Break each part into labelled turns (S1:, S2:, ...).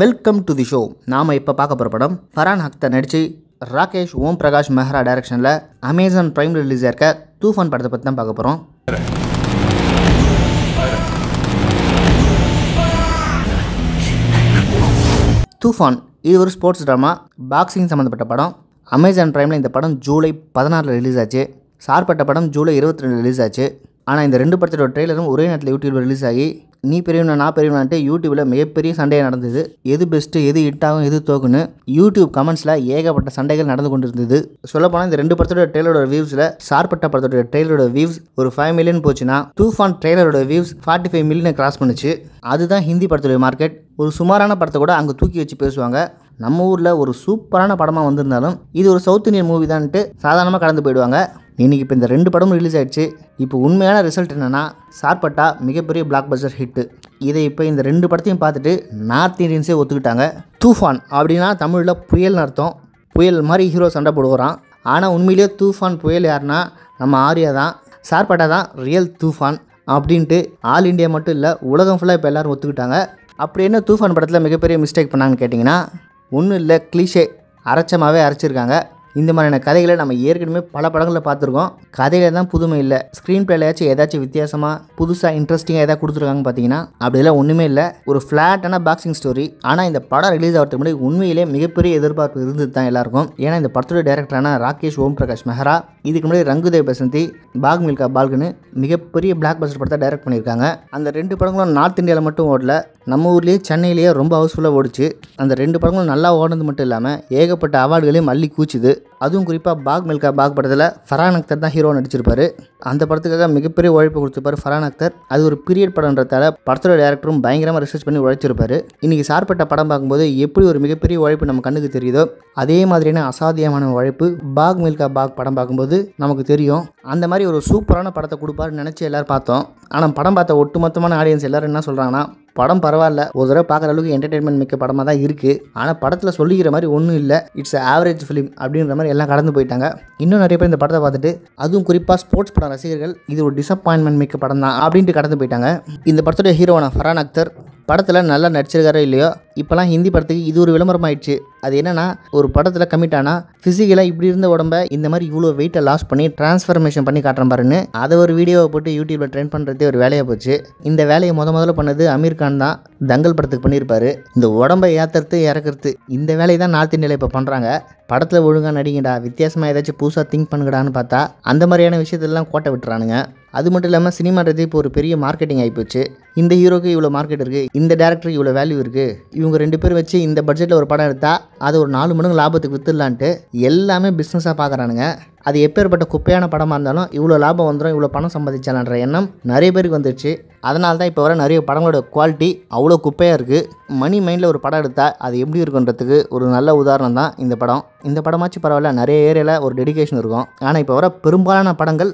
S1: welcome to the show நாம் இப்போ பார்க்க போகிற படம் ஃபரான் அக்தர் நடித்து ராகேஷ் ஓம் பிரகாஷ் மெஹ்ரா டைரக்ஷனில் அமேசான் ப்ரைம் ரிலீஸ் இருக்க தூஃபான் படத்தை பற்றி தான் பார்க்க போகிறோம் தூஃபான் இது ஒரு ஸ்போர்ட்ஸ் ட்ராமா பாக்ஸிங் சம்மந்தப்பட்ட படம் அமேசான் ப்ரைமில் இந்த படம் ஜூலை பதினாறில் ரிலீஸ் ஆச்சு சார்பட்ட படம் ஜூலை இருபத்தி ரெண்டு ரிலீஸ் ஆச்சு ஆனால் இந்த ரெண்டு படத்தோட ட்ரெய்லரும் ஒரே நேரத்தில் யூடியூப்பில் ரிலீஸ் ஆகி நீ பெரியவனா நான் பெரியவனான்ட்டு யூடியூப்பில் மிகப்பெரிய சண்டையாக நடந்தது எது பெஸ்ட்டு எது ஹிட்டாகும் எது தோக்குன்னு யூடியூப் கமெண்ட்ஸில் ஏகப்பட்ட சண்டைகள் நடந்து கொண்டு இருந்தது போனால் இந்த ரெண்டு படத்தோட ட்ரெயிலரோட வியூஸில் சார்பட்ட படத்தோட ட்ரெயிலரோட வியூஸ் ஒரு ஃபைவ் மில்லியன் போச்சுன்னா தூஃபான் ட்ரெயிலரோட வியூஸ் ஃபார்ட்டி ஃபைவ் மில்லியனை கிராஸ் பண்ணுச்சு அதுதான் ஹிந்தி படத்துடைய மார்க்கெட் ஒரு சுமாரான படத்தை கூட அங்கே தூக்கி வச்சு பேசுவாங்க நம்ம ஊரில் ஒரு சூப்பரான படமாக வந்திருந்தாலும் இது ஒரு சவுத் இந்தியன் மூவி தான்ட்டு சாதாரணமாக கடந்து போயிடுவாங்க இன்றைக்கி இப்போ இந்த ரெண்டு படமும் ரிலீஸ் ஆயிடுச்சு இப்போ உண்மையான ரிசல்ட் என்னென்னா சார்பட்டா மிகப்பெரிய பிளாக் பஸ்டர் ஹிட்டு இதை இப்போ இந்த ரெண்டு படத்தையும் பார்த்துட்டு நார்த் இந்தியன்ஸே ஒத்துக்கிட்டாங்க தூஃபான் அப்படின்னா தமிழில் புயல்னு அர்த்தம் புயல் மாதிரி ஹீரோ சண்டை போடுவான் ஆனால் உண்மையிலேயே தூஃபான் புயல் யாருன்னா நம்ம ஆரியா தான் சார்பட்டா தான் ரியல் தூஃபான் அப்படின்ட்டு ஆல் இண்டியா மட்டும் இல்லை உலகம் ஃபுல்லாக இப்போ எல்லோரும் ஒத்துக்கிட்டாங்க அப்படி என்ன தூஃபான் படத்தில் மிகப்பெரிய மிஸ்டேக் பண்ணாங்கன்னு கேட்டிங்கன்னா ஒன்றும் இல்லை கிளிஷே அரைச்சமாகவே அரைச்சிருக்காங்க இந்த மாதிரியான கதைகளை நம்ம ஏற்கனவே பல படங்களில் பார்த்துருக்கோம் கதையில தான் புதுமை இல்லை ஸ்க்ரீன் பிளேலையாச்சும் ஏதாச்சும் வித்தியாசமாக புதுசாக இன்ட்ரெஸ்டிங்காக எதாவது கொடுத்துருக்காங்க பார்த்தீங்கன்னா அப்படிலாம் ஒன்றுமே இல்லை ஒரு ஃப்ளாட்டான பாக்ஸிங் ஸ்டோரி ஆனால் இந்த படம் ரிலீஸ் ஆகிறதுக்கு முன்னாடி உண்மையிலே மிகப்பெரிய எதிர்பார்ப்பு இருந்தது தான் எல்லாருக்கும் ஏன்னா இந்த படத்துடைய டேரக்டரான ராகேஷ் ஓம் பிரகாஷ் மெஹரா இதுக்கு முன்னாடி ரங்குதேவ் பசந்தி பாக் மில்கா பால்கனு மிகப்பெரிய பிளாக் பஸ்டர் படத்தை டைரக்ட் பண்ணியிருக்காங்க அந்த ரெண்டு படங்களும் நார்த் இந்தியாவில் மட்டும் ஓடல நம்ம ஊர்லேயே சென்னையிலேயே ரொம்ப ஹவுஸ்ஃபுல்லாக ஓடிச்சு அந்த ரெண்டு படங்களும் நல்லா ஓடுனது மட்டும் இல்லாமல் ஏகப்பட்ட அவார்டுகளையும் மல்லி கூச்சுது it அதுவும் குறிப்பாக பாக் மில்கா பாக் படத்தில் ஃபரான் அக்தர் தான் ஹீரோ நடிச்சிருப்பார் அந்த படத்துக்காக மிகப்பெரிய உழைப்பு கொடுத்துருப்பார் ஃபரான் அக்தர் அது ஒரு பீரியட் படம்ன்றதால படத்தோட டேரக்டரும் பயங்கரமாக ரிசர்ச் பண்ணி உழைச்சிருப்பாரு இன்றைக்கி சார்பட்ட படம் பார்க்கும்போது எப்படி ஒரு மிகப்பெரிய உழைப்பு நம்ம கண்ணுக்கு தெரியுதோ அதே மாதிரியான அசாத்தியமான உழைப்பு பாக் மில்கா பாக் படம் பார்க்கும்போது நமக்கு தெரியும் அந்த மாதிரி ஒரு சூப்பரான படத்தை கொடுப்பாருன்னு நினச்சி எல்லோரும் பார்த்தோம் ஆனால் படம் பார்த்த ஒட்டுமொத்தமான ஆடியன்ஸ் எல்லோரும் என்ன சொல்கிறாங்கன்னா படம் பரவாயில்ல ஒரு தடவை பார்க்குற அளவுக்கு என்டர்டெயின்மெண்ட் மிக்க படமாக தான் இருக்குது ஆனால் படத்தில் சொல்லிக்கிற மாதிரி ஒன்றும் இல்லை இட்ஸ் ஆவரேஜ் ஃபிலிம் அப்படின்ற மாதிரி எல்லாம் கடந்து போயிட்டாங்க இன்னும் நிறைய பேர் இந்த படத்தை பார்த்துட்டு அதுவும் குறிப்பாக ஸ்போர்ட்ஸ் படம் ரசிகர்கள் இது ஒரு டிசப்பாயின்மெண்ட் மிக்க படம் தான் அப்படின்ட்டு கடந்து போயிட்டாங்க இந்த படத்துடைய ஹீரோவான ஃபரான் அக்தர் படத்தில் நல்லா நடிச்சிருக்காரோ இல்லையோ இப்போலாம் ஹிந்தி படத்துக்கு இது ஒரு விளம்பரம் ஆயிடுச்சு அது என்னென்னா ஒரு படத்தில் கம்மிட் ஆனால் ஃபிசிக்கலாக இப்படி இருந்த உடம்ப இந்த மாதிரி இவ்வளோ வெயிட்டை லாஸ் பண்ணி டிரான்ஸ்ஃபர்மேஷன் பண்ணி காட்டுறேன் பாருன்னு அதை ஒரு வீடியோவை போட்டு யூடியூப்பில் ட்ரெயின் பண்ணுறதே ஒரு வேலையாக போச்சு இந்த வேலையை முத முதல்ல பண்ணது அமீர் கான் தான் தங்கல் படத்துக்கு பண்ணியிருப்பாரு இந்த உடம்பை ஏற்றுறது இறக்குறது இந்த வேலையை தான் நார்த் இந்தியாவில் இப்போ பண்ணுறாங்க படத்தில் ஒழுங்காக நடிங்கடா வித்தியாசமாக ஏதாச்சும் புதுசாக திங்க் பண்ணுங்கடான்னு பார்த்தா அந்த மாதிரியான விஷயத்துலலாம் கோட்டை விட்டுறானுங்க அது மட்டும் இல்லாமல் சினிமான்றது இப்போ ஒரு பெரிய மார்க்கெட்டிங் ஆகிப்போச்சு இந்த ஹீரோக்கு இவ்வளோ மார்க்கெட் இருக்குது இந்த டேரக்டருக்கு இவ்வளோ வேல்யூ இருக்குது இவங்க ரெண்டு பேர் வச்சு இந்த பட்ஜெட்டில் ஒரு படம் எடுத்தால் அது ஒரு நாலு மடங்கு லாபத்துக்கு விற்றுலான்ட்டு எல்லாமே பிஸ்னஸாக பார்க்குறானுங்க அது எப்பேற்பட்ட குப்பையான படமாக இருந்தாலும் இவ்வளோ லாபம் வந்துடும் இவ்வளோ பணம் சம்பாதிச்சாலன்ற எண்ணம் நிறைய பேருக்கு வந்துடுச்சு அதனால தான் இப்போ வர நிறைய படங்களோட குவாலிட்டி அவ்வளோ குப்பையாக இருக்குது மணி மைண்டில் ஒரு படம் எடுத்தால் அது எப்படி இருக்குன்றதுக்கு ஒரு நல்ல உதாரணம் தான் இந்த படம் இந்த படமாச்சும் பரவாயில்ல நிறைய ஏரியாவில் ஒரு டெடிக்கேஷன் இருக்கும் ஆனால் இப்போ வர பெரும்பாலான படங்கள்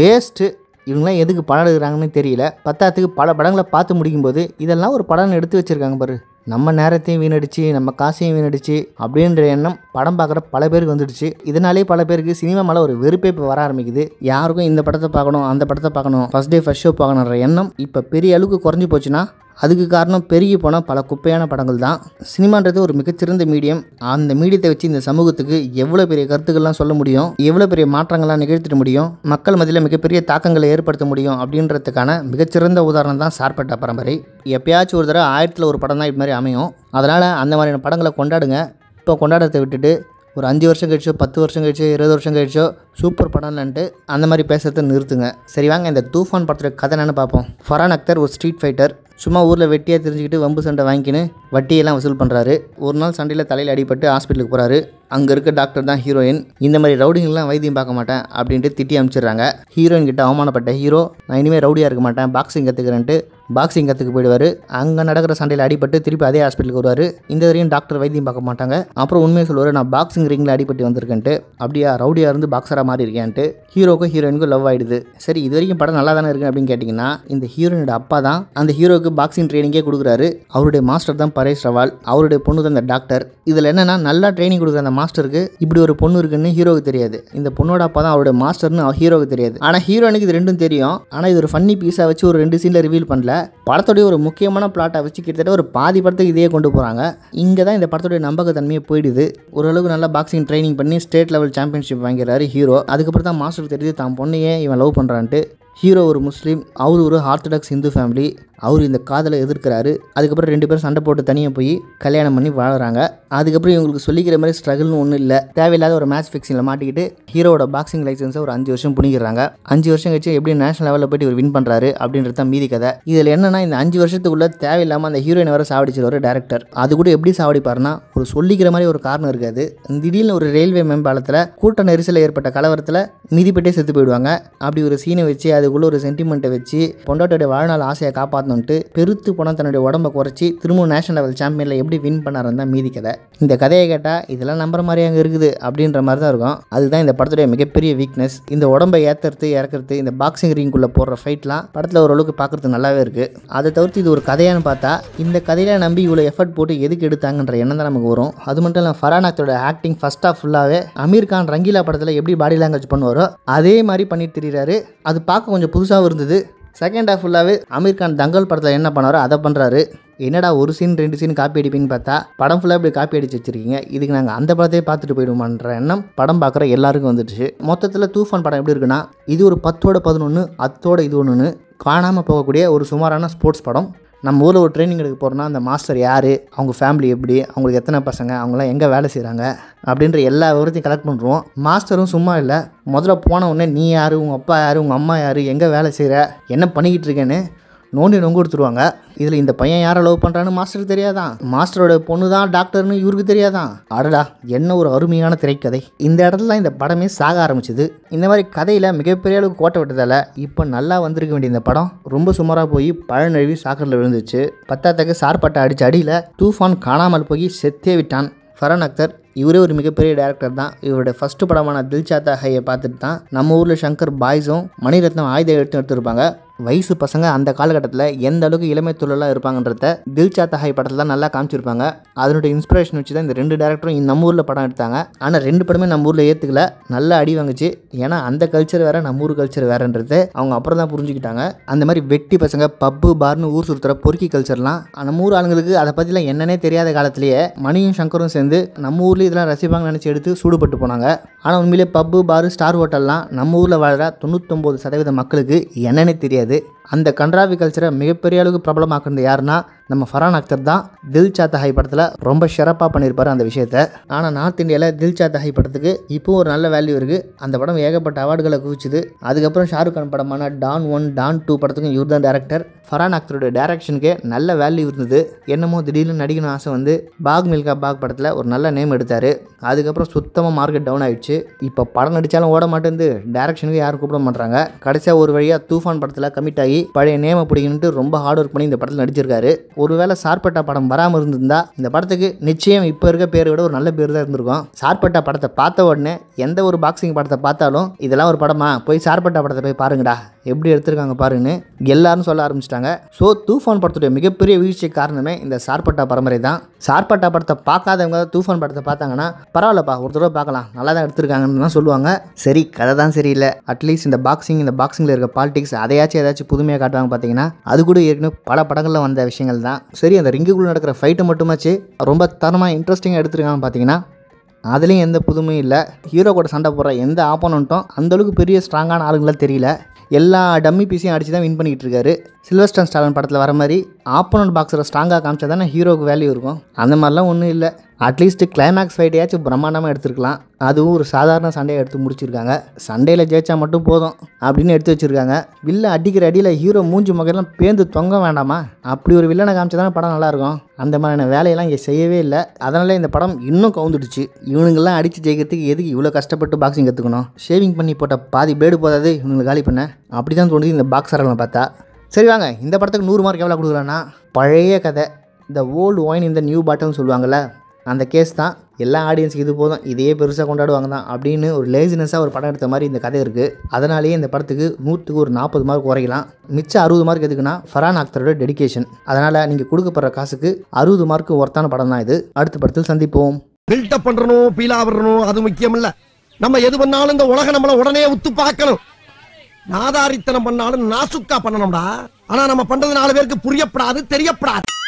S1: வேஸ்ட்டு இவங்களாம் எதுக்கு படம் எடுக்கிறாங்கன்னு தெரியல பத்தாத்துக்கு பல படங்களை பார்த்து முடிக்கும்போது இதெல்லாம் ஒரு படம் எடுத்து வச்சுருக்காங்க பாரு நம்ம நேரத்தையும் வீணடிச்சு நம்ம காசையும் வீணடிச்சு அப்படின்ற எண்ணம் படம் பார்க்குற பல பேருக்கு வந்துடுச்சு இதனாலே பல பேருக்கு சினிமா மேலே ஒரு வெறுப்பே இப்போ வர ஆரம்பிக்குது யாருக்கும் இந்த படத்தை பார்க்கணும் அந்த படத்தை பார்க்கணும் ஃபஸ்ட் டே ஃபஸ்ட் ஷோ பார்க்கணுன்ற எண்ணம் இப்போ பெரிய அளவுக்கு குறைஞ்சி போச்சுன்னா அதுக்கு காரணம் பெருகி போன பல குப்பையான படங்கள் தான் சினிமான்றது ஒரு மிகச்சிறந்த மீடியம் அந்த மீடியத்தை வச்சு இந்த சமூகத்துக்கு எவ்வளோ பெரிய கருத்துக்கள்லாம் சொல்ல முடியும் எவ்வளோ பெரிய மாற்றங்கள்லாம் நிகழ்த்திட முடியும் மக்கள் மதியில் மிகப்பெரிய தாக்கங்களை ஏற்படுத்த முடியும் அப்படின்றதுக்கான மிகச்சிறந்த உதாரணம் தான் சார்பேட்டா பரம்பரை எப்பயாச்சும் ஒரு தடவை ஆயிரத்தில் ஒரு படம் தான் இது மாதிரி அமையும் அதனால் அந்த மாதிரியான படங்களை கொண்டாடுங்க இப்போ கொண்டாடத்தை விட்டுட்டு ஒரு அஞ்சு வருஷம் கழிச்சோ பத்து வருஷம் கழிச்சோ இருபது வருஷம் கழிச்சோ சூப்பர் படம்லன்ட்டு அந்த மாதிரி பேசுகிறத நிறுத்துங்க சரி வாங்க இந்த தூஃபான் படத்தில் கதை என்னென்னு பார்ப்போம் ஃபரான் அக்தர் ஒரு ஸ்ட்ரீட் ஃபைட்டர் சும்மா ஊரில் வெட்டியாக தெரிஞ்சுக்கிட்டு வம்பு சண்டை வாங்கிக்கின்னு வட்டியெல்லாம் வசூல் பண்ணுறாரு ஒரு நாள் சண்டையில் தலையில் அடிபட்டு ஹாஸ்பிட்டலுக்கு போகிறாரு அங்கே இருக்க டாக்டர் தான் ஹீரோயின் இந்த மாதிரி ரவுடிங்கெலாம் வைத்தியம் பார்க்க மாட்டேன் அப்படின்ட்டு திட்டி அனுப்பிச்சிடுறாங்க ஹீரோயின் கிட்ட அவமானப்பட்ட ஹீரோ நான் இனிமேல் ரவுடியாக இருக்க மாட்டேன் பாக்ஸிங் கற்றுக்கிறேன்ட்டு பாக்ஸிங் கற்றுக்க போயிடுவார் அங்கே நடக்கிற சண்டையில் அடிபட்டு திருப்பி அதே ஹாஸ்பிட்டலுக்கு வருவார் இந்த வரையும் டாக்டர் வைத்தியம் பார்க்க மாட்டாங்க அப்புறம் உண்மையை சொல்லுவார் நான் பாக்ஸிங் ரிங்கில் அடிபட்டு வந்திருக்கேன்ட்டு அப்படியா ரவுடியாக இருந்து பாக்ஸராக மாறி இருக்கேன்ட்டு ஹீரோக்கும் ஹீரோயினுக்கும் லவ் ஆகிடுது சரி இது வரைக்கும் படம் நல்லா தானே இருக்குது அப்படின்னு கேட்டிங்கன்னா இந்த ஹீரோயினோட அப்பா தான் அந்த ஹீரோக்கு பாக்ஸிங் ட்ரைனிங்கே கொடுக்குறாரு அவருடைய மாஸ்டர் தான் பரேஷ் ரவால் அவருடைய பொண்ணு தான் இந்த டாக்டர் இதில் என்னென்னா நல்லா ட்ரைனிங் கொடுக்குற அந்த மாஸ்டருக்கு இப்படி ஒரு பொண்ணு இருக்குன்னு ஹீரோவுக்கு தெரியாது இந்த பொண்ணோட அப்பா தான் அவருடைய மாஸ்டர்னு ஹீரோவுக்கு தெரியாது ஆனால் ஹீரோனுக்கு இது ரெண்டும் தெரியும் ஆனால் இது ஒரு ஃபன்னி பீஸாக வச்சு ஒரு ரெண்டு சீனில் ரிவீல் பண்ணல படத்துடைய ஒரு முக்கியமான பிளாட்டை வச்சு கிட்டத்தட்ட ஒரு பாதி படத்துக்கு இதே கொண்டு போகிறாங்க இங்கே தான் இந்த படத்துடைய நம்பகத்தன்மையை போயிடுது ஓரளவுக்கு நல்லா பாக்ஸிங் ட்ரைனிங் பண்ணி ஸ்டேட் லெவல் சாம்பியன்ஷிப் வாங்கிறாரு ஹீரோ அதுக்கப்புறம் தான் மாஸ்டர் தெரியுது தான் பொண்ணையே இவன் லவ் பண்ணுறான்ட்டு ஹீரோ ஒரு முஸ்லீம் அவர் ஒரு ஆர்த்தடாக்ஸ் இந்து ஃபேமிலி அவர் இந்த காதலை எதிர்க்கிறாரு அதுக்கப்புறம் ரெண்டு பேரும் சண்டை போட்டு தனியாக போய் கல்யாணம் பண்ணி வாழறாங்க அதுக்கப்புறம் இவங்களுக்கு சொல்லிக்கிற மாதிரி ஸ்ட்ரகிள்னு ஒன்றும் இல்லை தேவையில்லாத ஒரு மேட்ச் ஃபிக்ஸிங்கில் மாட்டிக்கிட்டு ஹீரோட பாக்ஸிங் லைசன்ஸை ஒரு அஞ்சு வருஷம் புனிக்கிறாங்க அஞ்சு வருஷம் கழிச்சு எப்படி நேஷனல் லெவலில் போயிட்டு இவர் வின் பண்ணுறாரு அப்படின்றது தான் மீதி கதை இதில் என்னன்னா இந்த அஞ்சு வருஷத்துக்குள்ளே தேவையில்லாமல் அந்த ஹீரோயினை வர சாவடிச்சிருவார் டேரக்டர் அது கூட எப்படி சாவடிப்பார்னா ஒரு சொல்லிக்கிற மாதிரி ஒரு காரணம் இருக்காது திடீர்னு ஒரு ரயில்வே மேம்பாலத்தில் கூட்ட நெரிசலில் ஏற்பட்ட கலவரத்தில் மிதிப்பட்டே செத்து போயிடுவாங்க அப்படி ஒரு சீனை வச்சு அதுக்குள்ளே ஒரு சென்டிமெண்ட்டை வச்சு பொண்டாட்டோடைய வாழ்நாள் ஆசையை காப்பாற்றணும் வந்துட்டு பெருத்து பணம் தன்னுடைய உடம்பை குறைச்சி திரும்ப நேஷனல் லெவல் சாம்பியனில் எப்படி வின் பண்ணாருன்னு தான் மீதி கதை இந்த கதையை கேட்டால் இதெல்லாம் நம்புற மாதிரி அங்கே இருக்குது அப்படின்ற மாதிரி தான் இருக்கும் அதுதான் இந்த படத்துடைய மிகப்பெரிய வீக்னஸ் இந்த உடம்பை ஏற்றுறது இறக்குறது இந்த பாக்ஸிங் ரிங்குள்ளே போடுற ஃபைட்லாம் படத்தில் ஓரளவுக்கு பார்க்குறது நல்லாவே இருக்குது அதை தவிர்த்து இது ஒரு கதையான்னு பார்த்தா இந்த கதையில நம்பி இவ்வளோ எஃபர்ட் போட்டு எதுக்கு எடுத்தாங்கன்ற எண்ணம் தான் நமக்கு வரும் அது மட்டும் இல்லாமல் ஃபரானாத்தோட ஆக்டிங் ஃபஸ்ட் ஆஃப் ஃபுல்லாகவே அமீர் கான் ரங்கிலா படத்தில் எப்படி பாடி லாங்குவேஜ் பண்ணுவாரோ அதே மாதிரி பண்ணிட்டு தெரியுறாரு அது பார்க்க கொஞ்சம் புதுசாகவும் இருந்தது செகண்ட் ஹாஃப் ஃபுல்லாகவே அமீர் கான் தங்கல் படத்தில் என்ன பண்ணாரோ அதை பண்ணுறாரு என்னடா ஒரு சீன் ரெண்டு சீன் காப்பி அடிப்பீங்கன்னு பார்த்தா படம் ஃபுல்லாக இப்படி காப்பி அடிச்சு வச்சிருக்கீங்க இதுக்கு நாங்கள் அந்த படத்தையே பார்த்துட்டு போயிடுமான்ற எண்ணம் படம் பார்க்குற எல்லாருக்கும் வந்துடுச்சு மொத்தத்தில் தூஃபான் படம் எப்படி இருக்குன்னா இது ஒரு பத்தோட பதினொன்று அத்தோட இது ஒன்றுன்னு காணாமல் போகக்கூடிய ஒரு சுமாரான ஸ்போர்ட்ஸ் படம் நம்ம ஊரில் ஒரு ட்ரைனிங் எடுக்க போகிறோன்னா அந்த மாஸ்டர் யார் அவங்க ஃபேமிலி எப்படி அவங்களுக்கு எத்தனை பசங்க அவங்களாம் எங்கே வேலை செய்கிறாங்க அப்படின்ற எல்லா விவரத்தையும் கலெக்ட் பண்ணுறோம் மாஸ்டரும் சும்மா இல்லை முதல்ல போன உடனே நீ யார் உங்கள் அப்பா யார் உங்கள் அம்மா யார் எங்கே வேலை செய்கிற என்ன பண்ணிக்கிட்டு இருக்கேன்னு நோண்டி நொங்கு கொடுத்துருவாங்க இதில் இந்த பையன் யாரை லவ் பண்ணுறான்னு மாஸ்டருக்கு தெரியாதான் மாஸ்டரோட பொண்ணு தான் டாக்டர்னு இவருக்கு தெரியாதான் அடடா என்ன ஒரு அருமையான திரைக்கதை இந்த இடத்துல இந்த படமே சாக ஆரம்பிச்சிது இந்த மாதிரி கதையில் மிகப்பெரிய அளவுக்கு கோட்டை விட்டதால் இப்போ நல்லா வந்திருக்க வேண்டிய இந்த படம் ரொம்ப சுமாராக போய் பழநழுவி சாக்கரில் விழுந்துச்சு பத்தாத்தக்கு சார்பட்டை அடித்த அடியில் தூஃபான் காணாமல் போய் செத்தே விட்டான் ஃபரன் அக்தர் இவரே ஒரு மிகப்பெரிய டேரக்டர் தான் இவரோட ஃபஸ்ட்டு படமான தில்சாத்தா ஹையை பார்த்துட்டு தான் நம்ம ஊரில் சங்கர் பாய்ஸும் மணிரத்னம் ஆயுத எடுத்து எடுத்திருப்பாங்க வயசு பசங்க அந்த காலகட்டத்தில் எந்த அளவுக்கு இளமை தொழிலாக இருப்பாங்கன்றத தில்சா தஹாய் படத்தில் தான் நல்லா காமிச்சிருப்பாங்க அதனுடைய இன்ஸ்பிரேஷன் வச்சு தான் இந்த ரெண்டு டேரக்டரும் நம்ம ஊரில் படம் எடுத்தாங்க ஆனால் ரெண்டு படமே நம்ம ஊரில் ஏற்றுக்கல நல்லா அடி வாங்குச்சு ஏன்னா அந்த கல்ச்சர் வேறு நம்ம ஊர் கல்ச்சர் வேறன்றது அவங்க அப்புறம் தான் புரிஞ்சுக்கிட்டாங்க அந்த மாதிரி வெட்டி பசங்க பப்பு பார்னு ஊர் சுருத்துற பொறுக்கி கல்ச்சர்லாம் நம்ம ஊர் ஆளுங்களுக்கு அதை பற்றிலாம் என்னன்னே தெரியாத காலத்திலேயே மணியும் சங்கரும் சேர்ந்து நம்ம ஊர்லேயே இதெல்லாம் ரசிப்பாங்கன்னு நினச்சி எடுத்து சூடுபட்டு போனாங்க ஆனால் உண்மையிலே பப்பு பார் ஸ்டார் ஹோட்டல்லாம் நம்ம ஊரில் வாழ்கிற தொண்ணூத்தொம்பது சதவீத மக்களுக்கு என்னன்னே தெரியாது で அந்த கன்றாவி கல்ச்சரை மிகப்பெரிய அளவுக்கு பிரபலமாக்குனது யாருன்னா நம்ம ஃபரான் அக்தர் தான் தில் ஹை படத்தில் ரொம்ப சிறப்பாக பண்ணியிருப்பார் அந்த விஷயத்த ஆனால் நார்த் இந்தியாவில் தில் சாத்தஹை படத்துக்கு இப்போ ஒரு நல்ல வேல்யூ இருக்குது அந்த படம் ஏகப்பட்ட அவார்டுகளை குவிச்சுது அதுக்கப்புறம் ஷாருக் கான் படமான டான் ஒன் டான் டூ படத்துக்கும் இவர் தான் டேரக்டர் ஃபரான் அக்தருடைய டேரக்ஷனுக்கே நல்ல வேல்யூ இருந்தது என்னமோ திடீர்னு நடிக்கணும் ஆசை வந்து பாக் மில்கா பாக் படத்தில் ஒரு நல்ல நேம் எடுத்தார் அதுக்கப்புறம் சுத்தமாக மார்க்கெட் டவுன் ஆகிடுச்சு இப்போ படம் நடித்தாலும் ஓட மாட்டேங்குது டேரக்ஷனுக்கு யாரும் கூப்பிட மாட்டாங்க கடைசியாக ஒரு வழியாக தூஃபான் படத்தில் கமிட் ஆகி பழைய நேம பிடிக்கணுன்ட்டு ரொம்ப ஹார்ட் ஒர்க் பண்ணி இந்த படத்தில் நடிச்சிருக்காரு ஒருவேளை சார்பட்டா படம் வராமல் இருந்திருந்தா இந்த படத்துக்கு நிச்சயம் இப்போ இருக்க பேரை விட ஒரு நல்ல பேர் தான் இருந்திருக்கும் சார்பட்டா படத்தை பார்த்த உடனே எந்த ஒரு பாக்ஸிங் படத்தை பார்த்தாலும் இதெல்லாம் ஒரு படமா போய் சார்பட்டா படத்தை போய் பாருங்கடா எப்படி எடுத்திருக்காங்க பாருன்னு எல்லாரும் சொல்ல ஆரம்பிச்சிட்டாங்க ஸோ தூஃபான் படத்துடைய மிகப்பெரிய வீழ்ச்சி காரணமே இந்த சார்பட்டா பரம்பரை தான் சார்பட்டா படத்தை பார்க்காதவங்க தூஃபான் படத்தை பார்த்தாங்கன்னா பரவாயில்லப்பா ஒரு தடவை பார்க்கலாம் நல்லா தான் எடுத்திருக்காங்கன்னு சொல்லுவாங்க சரி கதை தான் சரியில்லை அட்லீஸ்ட் இந்த பாக்ஸிங் இந்த பாக்ஸிங்கில் இருக்க பாலிடிக்ஸ் அதையாச்சும் ஏதாச்சும் புது புதுமையாக காட்டுவாங்க பார்த்தீங்கன்னா அது கூட ஏற்கனவே பல படங்களில் வந்த விஷயங்கள் தான் சரி அந்த ரிங்குக்குள்ளே நடக்கிற ஃபைட்டை மட்டுமாச்சு ரொம்ப தரமாக இன்ட்ரெஸ்டிங்காக எடுத்துருக்காங்க பார்த்தீங்கன்னா அதுலேயும் எந்த புதுமையும் இல்லை ஹீரோ கூட சண்டை போடுற எந்த ஆப்போனண்ட்டும் அந்தளவுக்கு பெரிய ஸ்ட்ராங்கான ஆளுங்களாக தெரியல எல்லா டம்மி பீஸையும் அடித்து தான் வின் பண்ணிகிட்டு இருக்காரு சில்வஸ்டன் ஸ்டாலன் படத்தில் வர மாதிரி ஆப்போனண்ட் பாக்ஸரை ஸ்ட்ராங்காக காமிச்சா தானே ஹீரோக்கு வேல்யூ இருக்கும் அந்த மாதிரிலாம் ஒன்றும் இல்லை அட்லீஸ்ட்டு கிளைமேக்ஸ் ஃபைட்டையாச்சும் பிரம்மாண்டமாக எடுத்துருக்கலாம் அதுவும் ஒரு சாதாரண சண்டையை எடுத்து முடிச்சிருக்காங்க சண்டையில் ஜெயிச்சா மட்டும் போதும் அப்படின்னு எடுத்து வச்சுருக்காங்க வில்ல அடிக்கிற அடியில் ஹீரோ மூஞ்சி முகையெல்லாம் பேந்து தொங்க வேண்டாமா அப்படி ஒரு வில்லனை தானே படம் நல்லாயிருக்கும் அந்த மாதிரியான வேலையெல்லாம் இங்கே செய்யவே இல்லை அதனால் இந்த படம் இன்னும் கவுந்துடுச்சு இவனுங்கெல்லாம் அடித்து ஜெயிக்கிறதுக்கு எதுக்கு இவ்வளோ கஷ்டப்பட்டு பாக்ஸிங் கற்றுக்கணும் ஷேவிங் பண்ணி போட்ட பாதி பேடு போதாது இவனுக்கு காலி பண்ண அப்படி தான் தோணுது இந்த பாக்ஸரெல்லாம் பார்த்தா சரி வாங்க இந்த படத்துக்கு நூறு மார்க் எவ்வளோ கொடுக்குறேன்னா பழைய கதை இந்த ஓல்டு ஒயின் இந்த நியூ பாட்டில்னு சொல்லுவாங்கள்ல அந்த கேஸ் தான் எல்லா ஆடியன்ஸுக்கு இது போதும் இதையே பெருசாக கொண்டாடுவாங்க தான் அப்படின்னு ஒரு லேசினஸாக ஒரு படம் எடுத்த மாதிரி இந்த கதை இருக்குது அதனாலேயே இந்த படத்துக்கு நூற்றுக்கு ஒரு நாற்பது மார்க் குறைக்கலாம் மிச்சம் அறுபது மார்க் எதுக்குன்னா ஃபரான் அக்தரோட டெடிக்கேஷன் அதனால் நீங்கள் கொடுக்கப்படுற காசுக்கு அறுபது மார்க்கு ஒர்த்தான படம் தான் இது அடுத்த படத்தில் சந்திப்போம் பில்டப் பண்ணுறணும் பீலா அது முக்கியம் இல்லை நம்ம எது பண்ணாலும் இந்த உலகம் நம்மளை உடனே உத்து பார்க்கணும் நாதாரித்தனம் பண்ணாலும் நாசுக்கா பண்ணணும்டா ஆனா நம்ம பண்றது நாலு பேருக்கு புரியப்படாது தெரியப்படாது